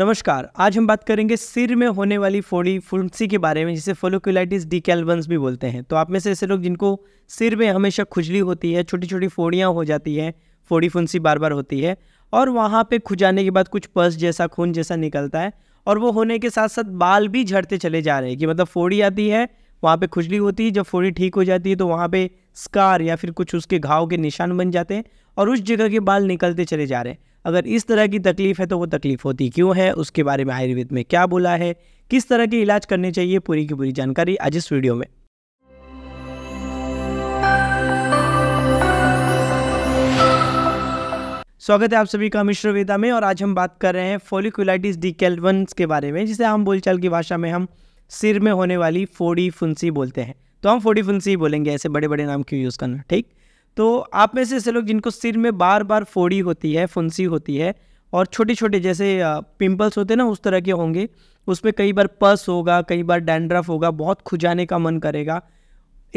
नमस्कार आज हम बात करेंगे सिर में होने वाली फोड़ी फुंसी के बारे में जिसे डी डिकेल्वंस भी बोलते हैं तो आप में से ऐसे लोग जिनको सिर में हमेशा खुजली होती है छोटी छोटी फोड़ियाँ हो जाती हैं फोड़ी फुंसी बार बार होती है और वहाँ पे खुजाने के बाद कुछ पस जैसा खून जैसा निकलता है और वो होने के साथ साथ बाल भी झड़ते चले जा रहे हैं कि मतलब फोड़ी आती है वहाँ पे खुजली होती है जब फोड़ी ठीक हो जाती है तो वहाँ पे स्कार या फिर कुछ उसके घाव के निशान बन जाते हैं और उस जगह के बाल निकलते चले जा रहे हैं अगर इस तरह की तकलीफ़ है तो वो तकलीफ़ होती क्यों है उसके बारे में आयुर्वेद में क्या बोला है किस तरह के इलाज करने चाहिए पूरी की पूरी जानकारी आज इस वीडियो में स्वागत है आप सभी का मिश्र वेदा में और आज हम बात कर रहे हैं फोलिकुलाइटिस डिकेल्वंस के बारे में जिसे हम बोलचाल की भाषा में हम सिर में होने वाली फोड़ी फुंसी बोलते हैं तो हम फोड़ी फुंसी बोलेंगे ऐसे बड़े बड़े नाम क्यों यूज़ करना ठीक तो आप में से ऐसे लोग जिनको सिर में बार बार फोड़ी होती है फुंसी होती है और छोटे छोटे जैसे पिंपल्स होते हैं ना उस तरह के होंगे उसमें कई बार पस होगा कई बार डैंड्रफ होगा बहुत खुजाने का मन करेगा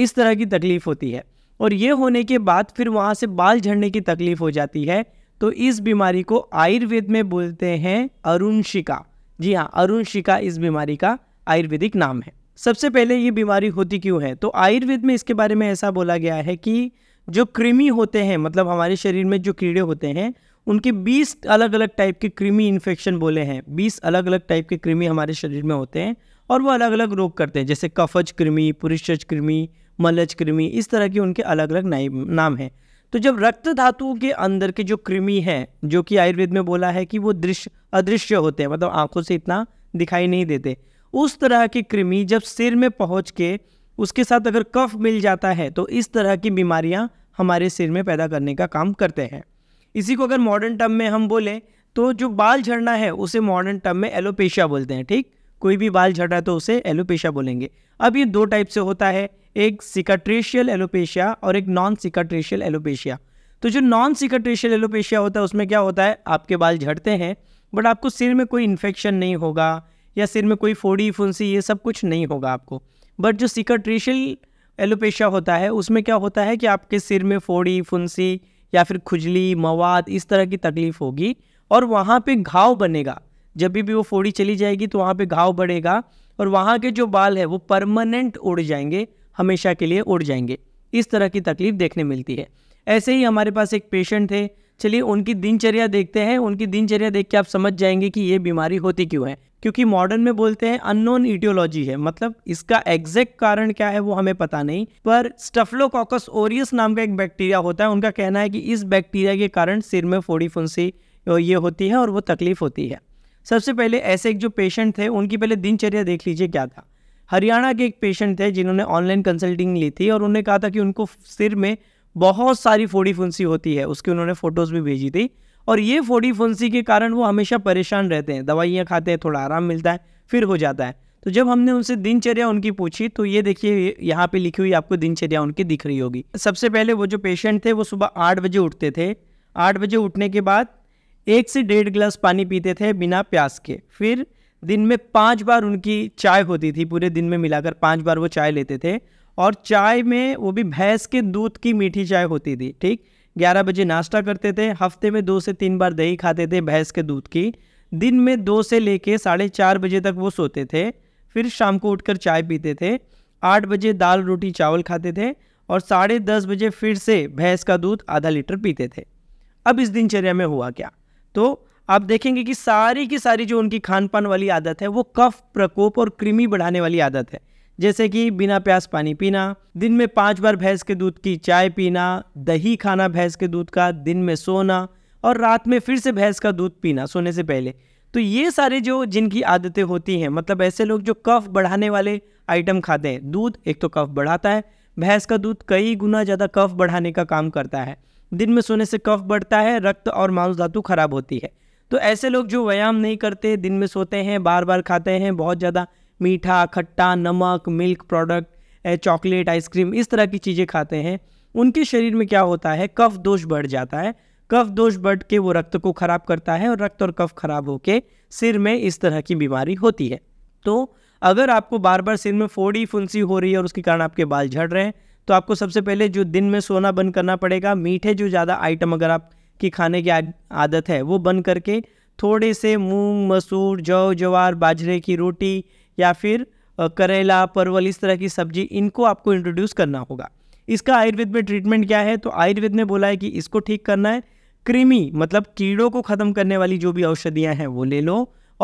इस तरह की तकलीफ़ होती है और ये होने के बाद फिर वहाँ से बाल झड़ने की तकलीफ़ हो जाती है तो इस बीमारी को आयुर्वेद में बोलते हैं अरुणशिका जी हाँ अरुणशिका इस बीमारी का आयुर्वेदिक नाम है सबसे पहले ये बीमारी होती क्यों है तो आयुर्वेद में इसके बारे में ऐसा बोला गया है कि जो कृमि होते हैं मतलब हमारे शरीर में जो कीड़े होते हैं उनके 20 अलग अलग टाइप के कृमि इन्फेक्शन बोले हैं 20 अलग अलग टाइप के कृमि हमारे शरीर में होते हैं और वो अलग अलग रोग करते हैं जैसे कफज कृमि पुरुषज कृमि मलज कृमि इस तरह के उनके अलग अलग नाम हैं तो जब रक्त धातुओं के अंदर के जो कृमि है जो कि आयुर्वेद में बोला है कि वो दृश्य अदृश्य होते हैं मतलब आंखों से इतना दिखाई नहीं देते उस तरह के कृमि जब सिर में पहुँच के उसके साथ अगर कफ मिल जाता है तो इस तरह की बीमारियाँ हमारे सिर में पैदा करने का काम करते हैं इसी को अगर मॉडर्न टर्म में हम बोलें तो जो बाल झड़ना है उसे मॉडर्न टर्म में एलोपेशिया बोलते हैं ठीक कोई भी बाल झड़ रहा है तो उसे एलोपेशिया बोलेंगे अब ये दो टाइप से होता है एक सिकाट्रेशियल एलोपेशिया और एक नॉन सिकाट्रेशियल एलोपेशिया तो जो नॉन सिकाट्रेशियल एलोपेशिया होता है उसमें क्या होता है आपके बाल झड़ते हैं बट आपको सिर में कोई इन्फेक्शन नहीं होगा या सिर में कोई फोड़ी फुंसी ये सब कुछ नहीं होगा आपको बट जो सिकट्रेशल एलोपेशिया होता है उसमें क्या होता है कि आपके सिर में फोड़ी फुंसी या फिर खुजली मवाद इस तरह की तकलीफ होगी और वहाँ पे घाव बनेगा जब भी वो फोड़ी चली जाएगी तो वहाँ पे घाव बढ़ेगा और वहाँ के जो बाल है वो परमानेंट उड़ जाएंगे हमेशा के लिए उड़ जाएंगे इस तरह की तकलीफ देखने मिलती है ऐसे ही हमारे पास एक पेशेंट थे चलिए उनकी दिनचर्या देखते हैं उनकी दिनचर्या देख के आप समझ जाएंगे कि ये बीमारी होती क्यों है क्योंकि मॉडर्न में बोलते हैं अननोन इटियोलॉजी है मतलब इसका एग्जैक्ट कारण क्या है वो हमें पता नहीं पर स्टफलोकॉकस ओरियस नाम का एक बैक्टीरिया होता है उनका कहना है कि इस बैक्टीरिया के कारण सिर में फोड़ी फुंसी ये होती है और वो तकलीफ होती है सबसे पहले ऐसे एक जो पेशेंट थे उनकी पहले दिनचर्या देख लीजिए क्या था हरियाणा के एक पेशेंट थे जिन्होंने ऑनलाइन कंसल्टिंग ली थी और उन्होंने कहा था कि उनको सिर में बहुत सारी फोड़ी फुंसी होती है उसकी उन्होंने फ़ोटोज़ भी भेजी थी और ये फोड़ी फुंसी के कारण वो हमेशा परेशान रहते हैं दवाइयाँ खाते हैं थोड़ा आराम मिलता है फिर हो जाता है तो जब हमने उनसे दिनचर्या उनकी पूछी तो ये देखिए यहाँ पे लिखी हुई आपको दिनचर्या उनकी दिख रही होगी सबसे पहले वो जो पेशेंट थे वो सुबह आठ बजे उठते थे आठ बजे उठने के बाद एक से डेढ़ गिलास पानी पीते थे बिना प्यास के फिर दिन में पाँच बार उनकी चाय होती थी पूरे दिन में मिलाकर पाँच बार वो चाय लेते थे और चाय में वो भी भैंस के दूध की मीठी चाय होती थी ठीक ग्यारह बजे नाश्ता करते थे हफ्ते में दो से तीन बार दही खाते थे भैंस के दूध की दिन में दो से लेके साढ़े चार बजे तक वो सोते थे फिर शाम को उठकर चाय पीते थे आठ बजे दाल रोटी चावल खाते थे और साढ़े दस बजे फिर से भैंस का दूध आधा लीटर पीते थे अब इस दिनचर्या में हुआ क्या तो आप देखेंगे कि सारी की सारी जो उनकी खान पान वाली आदत है वो कफ प्रकोप और कृमि बढ़ाने वाली आदत है जैसे कि बिना प्यास पानी पीना दिन में पाँच बार भैंस के दूध की चाय पीना दही खाना भैंस के दूध का दिन में सोना और रात में फिर से भैंस का दूध पीना सोने से पहले तो ये सारे जो जिनकी आदतें होती हैं मतलब ऐसे लोग जो कफ बढ़ाने वाले आइटम खाते हैं दूध एक तो कफ बढ़ाता है भैंस का दूध कई गुना ज़्यादा कफ बढ़ाने का काम करता है दिन में सोने से कफ बढ़ता है रक्त और मांस धातु खराब होती है तो ऐसे लोग जो व्यायाम नहीं करते दिन में सोते हैं बार बार खाते हैं बहुत ज़्यादा मीठा खट्टा नमक मिल्क प्रोडक्ट चॉकलेट आइसक्रीम इस तरह की चीज़ें खाते हैं उनके शरीर में क्या होता है कफ दोष बढ़ जाता है कफ दोष बढ़ के वो रक्त को ख़राब करता है और रक्त और कफ खराब होके सिर में इस तरह की बीमारी होती है तो अगर आपको बार बार सिर में फोड़ी फुंसी हो रही है और उसके कारण आपके बाल झड़ रहे हैं तो आपको सबसे पहले जो दिन में सोना बंद करना पड़ेगा मीठे जो ज़्यादा आइटम अगर आपकी खाने की आदत है वो बंद करके थोड़े से मूंग मसूर जौ जवार बाजरे की रोटी या फिर करेला परवल इस तरह की सब्जी इनको आपको इंट्रोड्यूस करना होगा इसका आयुर्वेद में ट्रीटमेंट क्या है तो आयुर्वेद ने बोला है कि इसको ठीक करना है कृमि मतलब कीड़ों को ख़त्म करने वाली जो भी औषधियाँ हैं वो ले लो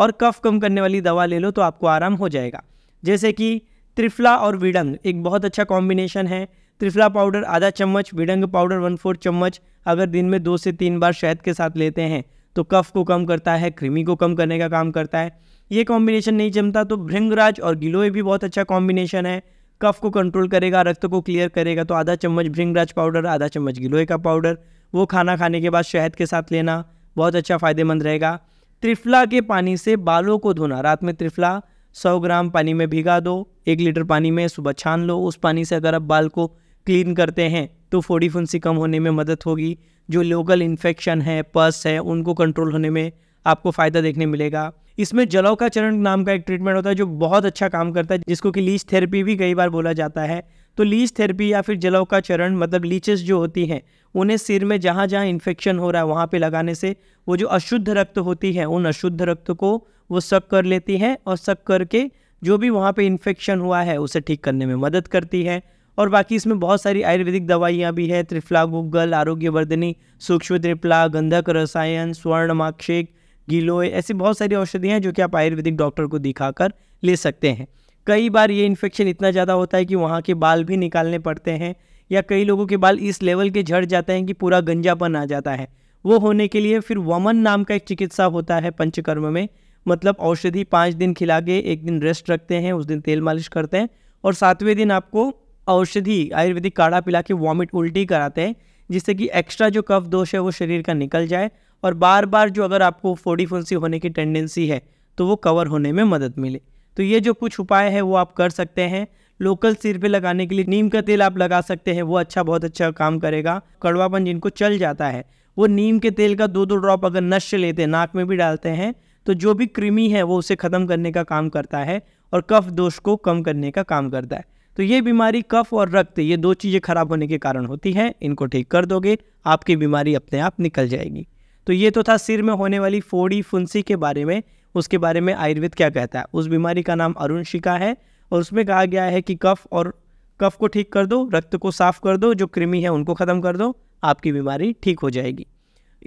और कफ कम करने वाली दवा ले लो तो आपको आराम हो जाएगा जैसे कि त्रिफला और विडंग एक बहुत अच्छा कॉम्बिनेशन है त्रिफला पाउडर आधा चम्मच विडंग पाउडर वन फोर्थ चम्मच अगर दिन में दो से तीन बार शहद के साथ लेते हैं तो कफ को कम करता है कृमि को कम करने का काम करता है ये कॉम्बिनेशन नहीं जमता तो भृंगराज और गिलोय भी बहुत अच्छा कॉम्बिनेशन है कफ को कंट्रोल करेगा रक्त को क्लियर करेगा तो आधा चम्मच भृंगराज पाउडर आधा चम्मच गिलोय का पाउडर वो खाना खाने के बाद शहद के साथ लेना बहुत अच्छा फ़ायदेमंद रहेगा त्रिफला के पानी से बालों को धोना रात में त्रिफला सौ ग्राम पानी में भिगा दो एक लीटर पानी में सुबह छान लो उस पानी से अगर आप बाल को क्लीन करते हैं तो फोडी फुंसी कम होने में मदद होगी जो लोकल इन्फेक्शन है पस है उनको कंट्रोल होने में आपको फ़ायदा देखने मिलेगा इसमें जलाव का चरण नाम का एक ट्रीटमेंट होता है जो बहुत अच्छा काम करता है जिसको कि लीच थेरेपी भी कई बार बोला जाता है तो लीच थेरेपी या फिर जलाव का चरण मतलब लीचेस जो होती हैं उन्हें सिर में जहाँ जहाँ इन्फेक्शन हो रहा है वहाँ पे लगाने से वो जो अशुद्ध रक्त होती है उन अशुद्ध रक्त को वो सब कर लेती हैं और सब करके जो भी वहाँ पे इन्फेक्शन हुआ है उसे ठीक करने में मदद करती है और बाकी इसमें बहुत सारी आयुर्वेदिक दवाइयाँ भी है त्रिफला गुगल आरोग्यवर्धनी सूक्ष्म त्रिफला गंधक रसायन स्वर्णमाक्षिक गिलोय ऐसी बहुत सारी औषधियाँ हैं जो कि आप आयुर्वेदिक डॉक्टर को दिखाकर ले सकते हैं कई बार ये इन्फेक्शन इतना ज़्यादा होता है कि वहाँ के बाल भी निकालने पड़ते हैं या कई लोगों के बाल इस लेवल के झड़ जाते हैं कि पूरा गंजापन आ जाता है वो होने के लिए फिर वमन नाम का एक चिकित्सा होता है पंचकर्म में मतलब औषधि पाँच दिन खिला के एक दिन रेस्ट रखते हैं उस दिन तेल मालिश करते हैं और सातवें दिन आपको औषधि आयुर्वेदिक काढ़ा पिला के वॉमिट उल्टी कराते हैं जिससे कि एक्स्ट्रा जो कफ दोष है वो शरीर का निकल जाए और बार बार जो अगर आपको फोड़ी फुंसी होने की टेंडेंसी है तो वो कवर होने में मदद मिले तो ये जो कुछ उपाय है वो आप कर सकते हैं लोकल सिर पे लगाने के लिए नीम का तेल आप लगा सकते हैं वो अच्छा बहुत अच्छा काम करेगा कड़वापन जिनको चल जाता है वो नीम के तेल का दो दो ड्रॉप अगर नश्य लेते हैं नाक में भी डालते हैं तो जो भी कृमि है वो उसे ख़त्म करने का काम करता है और कफ दोष को कम करने का काम करता है तो ये बीमारी कफ और रक्त ये दो चीज़ें खराब होने के कारण होती हैं इनको ठीक कर दोगे आपकी बीमारी अपने आप निकल जाएगी तो ये तो था सिर में होने वाली फोड़ी फुंसी के बारे में उसके बारे में आयुर्वेद क्या कहता है उस बीमारी का नाम अरुण शिका है और उसमें कहा गया है कि कफ और कफ को ठीक कर दो रक्त को साफ कर दो जो कृमि है उनको ख़त्म कर दो आपकी बीमारी ठीक हो जाएगी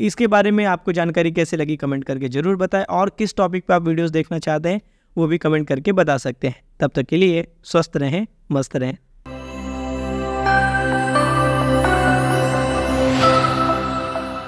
इसके बारे में आपको जानकारी कैसे लगी कमेंट करके ज़रूर बताएं और किस टॉपिक पर आप वीडियोस देखना चाहते हैं वो भी कमेंट करके बता सकते हैं तब तक के लिए स्वस्थ रहें मस्त रहें